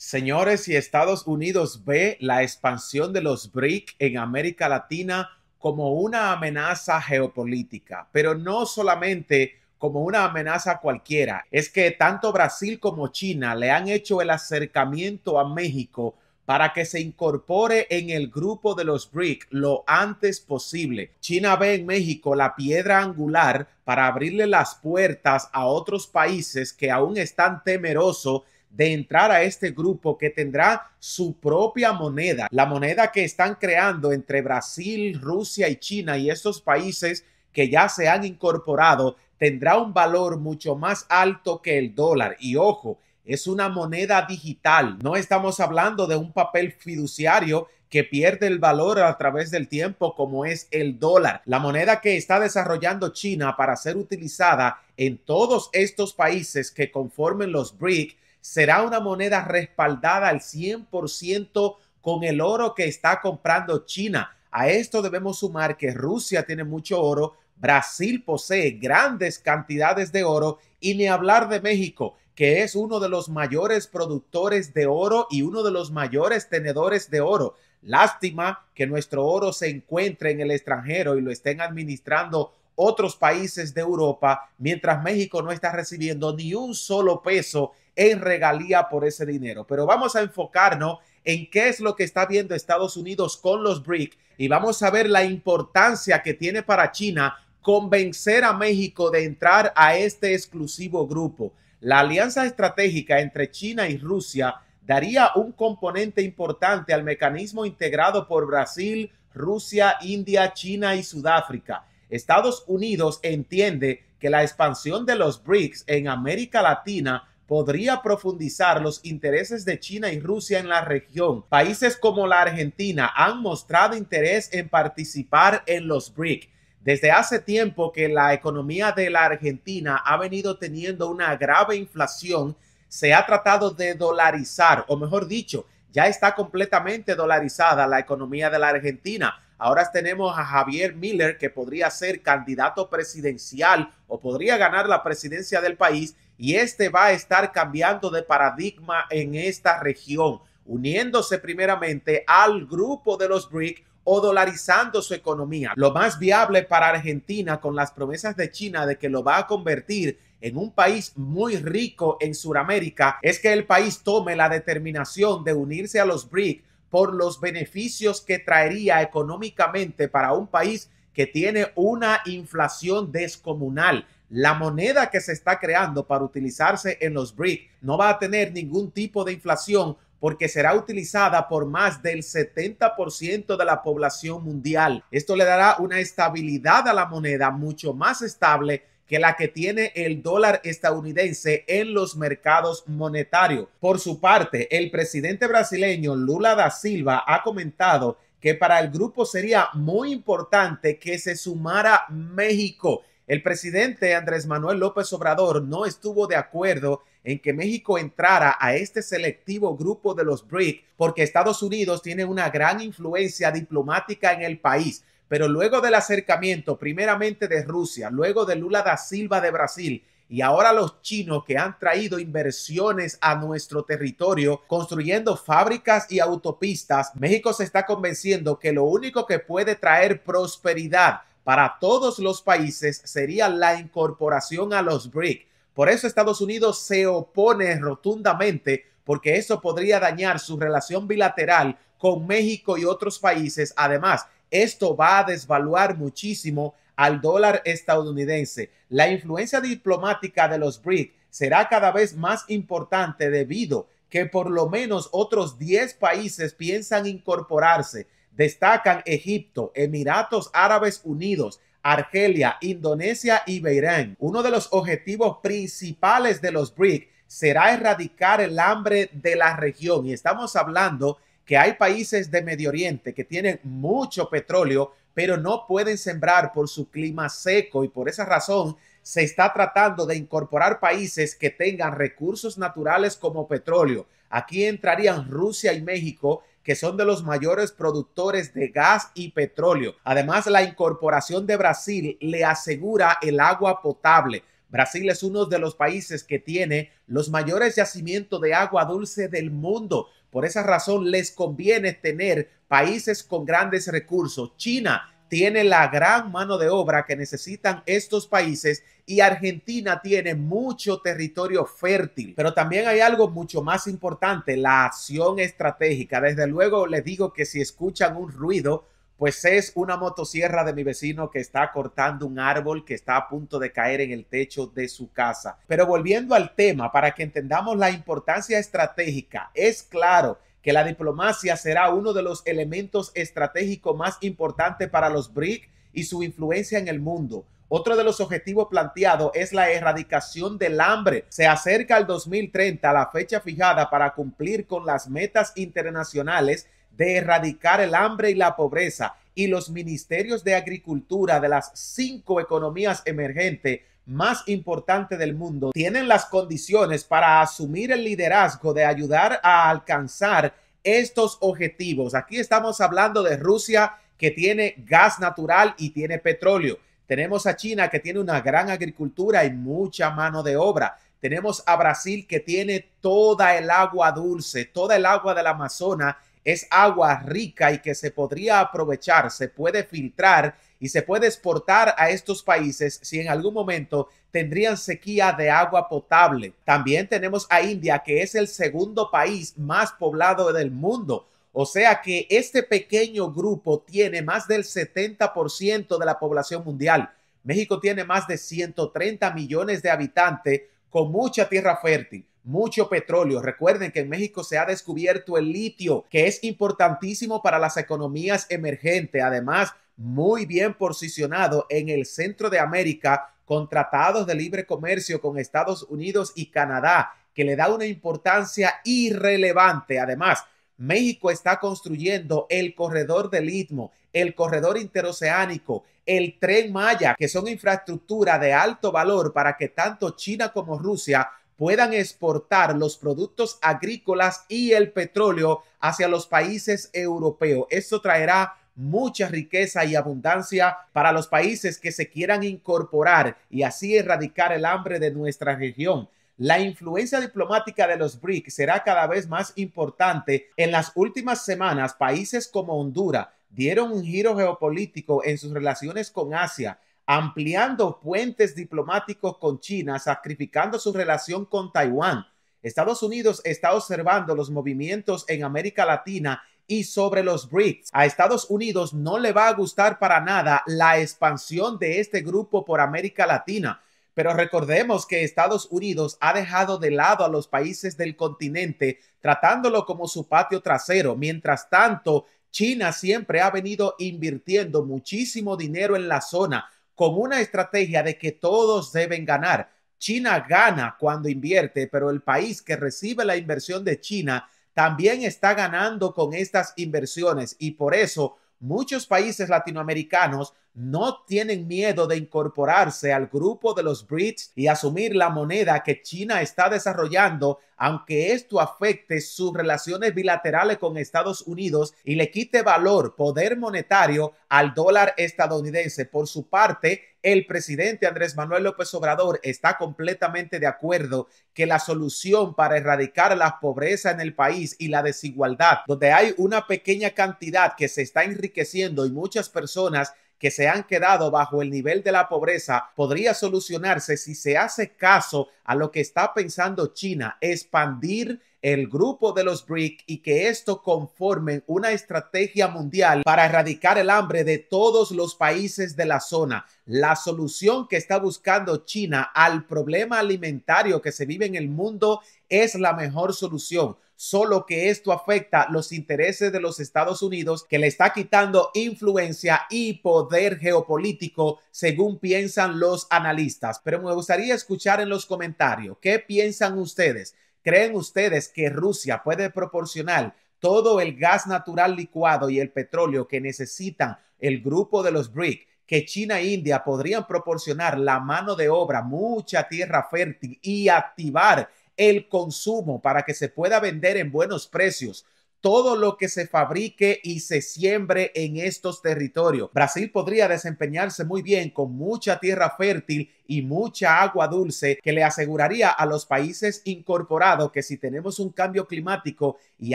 Señores, y Estados Unidos ve la expansión de los BRIC en América Latina como una amenaza geopolítica, pero no solamente como una amenaza cualquiera. Es que tanto Brasil como China le han hecho el acercamiento a México para que se incorpore en el grupo de los BRIC lo antes posible. China ve en México la piedra angular para abrirle las puertas a otros países que aún están temerosos de entrar a este grupo que tendrá su propia moneda, la moneda que están creando entre Brasil, Rusia y China y estos países que ya se han incorporado, tendrá un valor mucho más alto que el dólar. Y ojo, es una moneda digital. No estamos hablando de un papel fiduciario que pierde el valor a través del tiempo como es el dólar, la moneda que está desarrollando China para ser utilizada en todos estos países que conformen los BRIC será una moneda respaldada al 100% con el oro que está comprando China. A esto debemos sumar que Rusia tiene mucho oro, Brasil posee grandes cantidades de oro y ni hablar de México, que es uno de los mayores productores de oro y uno de los mayores tenedores de oro. Lástima que nuestro oro se encuentre en el extranjero y lo estén administrando otros países de Europa, mientras México no está recibiendo ni un solo peso en regalía por ese dinero. Pero vamos a enfocarnos en qué es lo que está viendo Estados Unidos con los BRIC y vamos a ver la importancia que tiene para China convencer a México de entrar a este exclusivo grupo. La alianza estratégica entre China y Rusia daría un componente importante al mecanismo integrado por Brasil, Rusia, India, China y Sudáfrica. Estados Unidos entiende que la expansión de los BRICS en América Latina podría profundizar los intereses de China y Rusia en la región. Países como la Argentina han mostrado interés en participar en los BRIC. Desde hace tiempo que la economía de la Argentina ha venido teniendo una grave inflación, se ha tratado de dolarizar, o mejor dicho, ya está completamente dolarizada la economía de la Argentina. Ahora tenemos a Javier Miller, que podría ser candidato presidencial o podría ganar la presidencia del país y este va a estar cambiando de paradigma en esta región, uniéndose primeramente al grupo de los BRIC o dolarizando su economía. Lo más viable para Argentina con las promesas de China de que lo va a convertir en un país muy rico en Sudamérica es que el país tome la determinación de unirse a los BRIC por los beneficios que traería económicamente para un país que tiene una inflación descomunal la moneda que se está creando para utilizarse en los BRIC no va a tener ningún tipo de inflación porque será utilizada por más del 70% de la población mundial. Esto le dará una estabilidad a la moneda mucho más estable que la que tiene el dólar estadounidense en los mercados monetarios. Por su parte, el presidente brasileño Lula da Silva ha comentado que para el grupo sería muy importante que se sumara México el presidente Andrés Manuel López Obrador no estuvo de acuerdo en que México entrara a este selectivo grupo de los BRIC porque Estados Unidos tiene una gran influencia diplomática en el país. Pero luego del acercamiento primeramente de Rusia, luego de Lula da Silva de Brasil y ahora los chinos que han traído inversiones a nuestro territorio construyendo fábricas y autopistas, México se está convenciendo que lo único que puede traer prosperidad para todos los países sería la incorporación a los BRIC. Por eso Estados Unidos se opone rotundamente porque eso podría dañar su relación bilateral con México y otros países. Además, esto va a desvaluar muchísimo al dólar estadounidense. La influencia diplomática de los BRIC será cada vez más importante debido que por lo menos otros 10 países piensan incorporarse Destacan Egipto, Emiratos Árabes Unidos, Argelia, Indonesia y Beirán. Uno de los objetivos principales de los BRIC será erradicar el hambre de la región y estamos hablando que hay países de Medio Oriente que tienen mucho petróleo, pero no pueden sembrar por su clima seco y por esa razón se está tratando de incorporar países que tengan recursos naturales como petróleo. Aquí entrarían Rusia y México, que son de los mayores productores de gas y petróleo. Además, la incorporación de Brasil le asegura el agua potable. Brasil es uno de los países que tiene los mayores yacimientos de agua dulce del mundo. Por esa razón les conviene tener países con grandes recursos. China tiene la gran mano de obra que necesitan estos países y Argentina tiene mucho territorio fértil. Pero también hay algo mucho más importante, la acción estratégica. Desde luego les digo que si escuchan un ruido, pues es una motosierra de mi vecino que está cortando un árbol que está a punto de caer en el techo de su casa. Pero volviendo al tema, para que entendamos la importancia estratégica, es claro que la diplomacia será uno de los elementos estratégicos más importantes para los BRIC y su influencia en el mundo. Otro de los objetivos planteados es la erradicación del hambre. Se acerca el 2030 la fecha fijada para cumplir con las metas internacionales de erradicar el hambre y la pobreza y los ministerios de agricultura de las cinco economías emergentes más importante del mundo tienen las condiciones para asumir el liderazgo de ayudar a alcanzar estos objetivos. Aquí estamos hablando de Rusia que tiene gas natural y tiene petróleo. Tenemos a China que tiene una gran agricultura y mucha mano de obra. Tenemos a Brasil que tiene toda el agua dulce, toda el agua del Amazonas es agua rica y que se podría aprovechar, se puede filtrar y se puede exportar a estos países si en algún momento tendrían sequía de agua potable. También tenemos a India, que es el segundo país más poblado del mundo. O sea que este pequeño grupo tiene más del 70% de la población mundial. México tiene más de 130 millones de habitantes con mucha tierra fértil mucho petróleo. Recuerden que en México se ha descubierto el litio, que es importantísimo para las economías emergentes. Además, muy bien posicionado en el centro de América con tratados de libre comercio con Estados Unidos y Canadá, que le da una importancia irrelevante. Además, México está construyendo el corredor del Istmo, el corredor interoceánico, el tren Maya, que son infraestructura de alto valor para que tanto China como Rusia puedan exportar los productos agrícolas y el petróleo hacia los países europeos. Esto traerá mucha riqueza y abundancia para los países que se quieran incorporar y así erradicar el hambre de nuestra región. La influencia diplomática de los BRICS será cada vez más importante. En las últimas semanas, países como Honduras dieron un giro geopolítico en sus relaciones con Asia ampliando puentes diplomáticos con China, sacrificando su relación con Taiwán. Estados Unidos está observando los movimientos en América Latina y sobre los BRICS. A Estados Unidos no le va a gustar para nada la expansión de este grupo por América Latina, pero recordemos que Estados Unidos ha dejado de lado a los países del continente tratándolo como su patio trasero. Mientras tanto, China siempre ha venido invirtiendo muchísimo dinero en la zona como una estrategia de que todos deben ganar. China gana cuando invierte, pero el país que recibe la inversión de China también está ganando con estas inversiones y por eso muchos países latinoamericanos no tienen miedo de incorporarse al grupo de los BRICS y asumir la moneda que China está desarrollando, aunque esto afecte sus relaciones bilaterales con Estados Unidos y le quite valor, poder monetario al dólar estadounidense. Por su parte, el presidente Andrés Manuel López Obrador está completamente de acuerdo que la solución para erradicar la pobreza en el país y la desigualdad, donde hay una pequeña cantidad que se está enriqueciendo y muchas personas que se han quedado bajo el nivel de la pobreza podría solucionarse si se hace caso a lo que está pensando China, expandir el grupo de los BRIC y que esto conformen una estrategia mundial para erradicar el hambre de todos los países de la zona. La solución que está buscando China al problema alimentario que se vive en el mundo es la mejor solución solo que esto afecta los intereses de los Estados Unidos, que le está quitando influencia y poder geopolítico, según piensan los analistas. Pero me gustaría escuchar en los comentarios, ¿qué piensan ustedes? ¿Creen ustedes que Rusia puede proporcionar todo el gas natural licuado y el petróleo que necesitan el grupo de los BRIC, que China e India podrían proporcionar la mano de obra, mucha tierra fértil y activar el consumo para que se pueda vender en buenos precios todo lo que se fabrique y se siembre en estos territorios. Brasil podría desempeñarse muy bien con mucha tierra fértil y mucha agua dulce que le aseguraría a los países incorporados que si tenemos un cambio climático y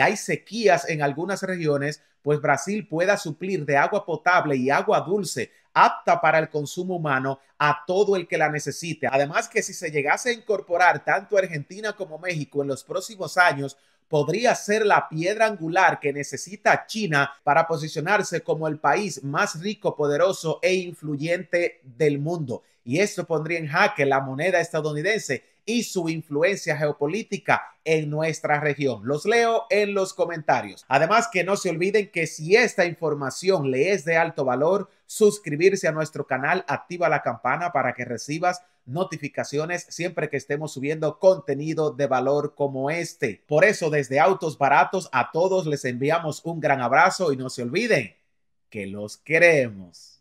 hay sequías en algunas regiones, pues Brasil pueda suplir de agua potable y agua dulce apta para el consumo humano a todo el que la necesite. Además que si se llegase a incorporar tanto Argentina como México en los próximos años, podría ser la piedra angular que necesita China para posicionarse como el país más rico, poderoso e influyente del mundo. Y esto pondría en jaque la moneda estadounidense y su influencia geopolítica en nuestra región. Los leo en los comentarios. Además que no se olviden que si esta información le es de alto valor, suscribirse a nuestro canal, activa la campana para que recibas notificaciones siempre que estemos subiendo contenido de valor como este. Por eso desde Autos Baratos a todos les enviamos un gran abrazo y no se olviden que los queremos.